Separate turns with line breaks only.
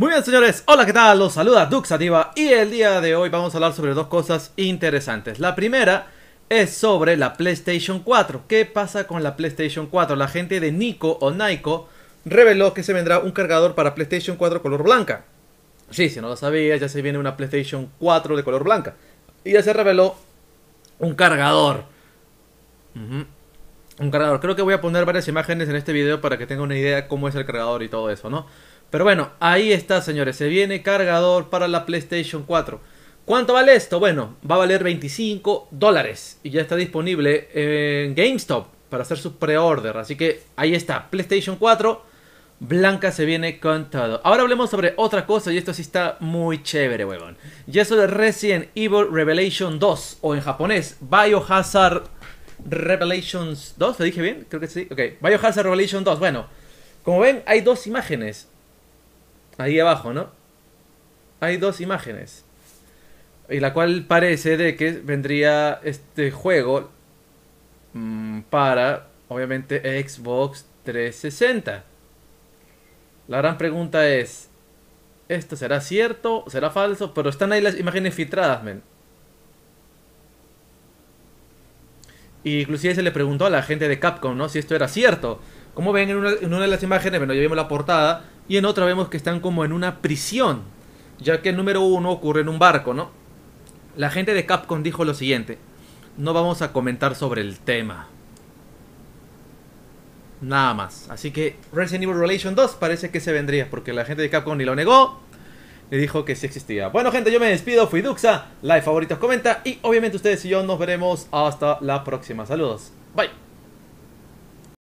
Muy bien señores, hola qué tal, los saluda Duxativa y el día de hoy vamos a hablar sobre dos cosas interesantes. La primera es sobre la PlayStation 4. ¿Qué pasa con la PlayStation 4? La gente de Nico o Naiko reveló que se vendrá un cargador para PlayStation 4 color blanca. Sí, si no lo sabía, ya se viene una PlayStation 4 de color blanca. Y ya se reveló un cargador. Un cargador. Creo que voy a poner varias imágenes en este video para que tengan una idea de cómo es el cargador y todo eso, ¿no? Pero bueno, ahí está, señores. Se viene cargador para la PlayStation 4. ¿Cuánto vale esto? Bueno, va a valer 25 dólares. Y ya está disponible en GameStop para hacer su pre-order. Así que ahí está, PlayStation 4. Blanca se viene con todo. Ahora hablemos sobre otra cosa y esto sí está muy chévere, huevón. Y eso de Resident Evil Revelation 2, o en japonés, Biohazard Revelations 2, ¿lo dije bien? Creo que sí. Ok, Biohazard Revelation 2. Bueno, como ven, hay dos imágenes ahí abajo, ¿no? Hay dos imágenes. Y la cual parece de que vendría este juego mm, para, obviamente, Xbox 360. La gran pregunta es, ¿esto será cierto? ¿Será falso? Pero están ahí las imágenes filtradas, men. Y inclusive se le preguntó a la gente de Capcom, ¿no? Si esto era cierto. Como ven en una, en una de las imágenes, bueno, ya vimos la portada, y en otra vemos que están como en una prisión, ya que el número uno ocurre en un barco, ¿no? La gente de Capcom dijo lo siguiente, no vamos a comentar sobre el tema. Nada más. Así que Resident Evil Relation 2 parece que se vendría, porque la gente de Capcom ni lo negó, le dijo que sí existía. Bueno, gente, yo me despido. Fui Duxa. Like, favoritos, comenta. Y obviamente ustedes y yo nos veremos hasta la próxima. Saludos. Bye.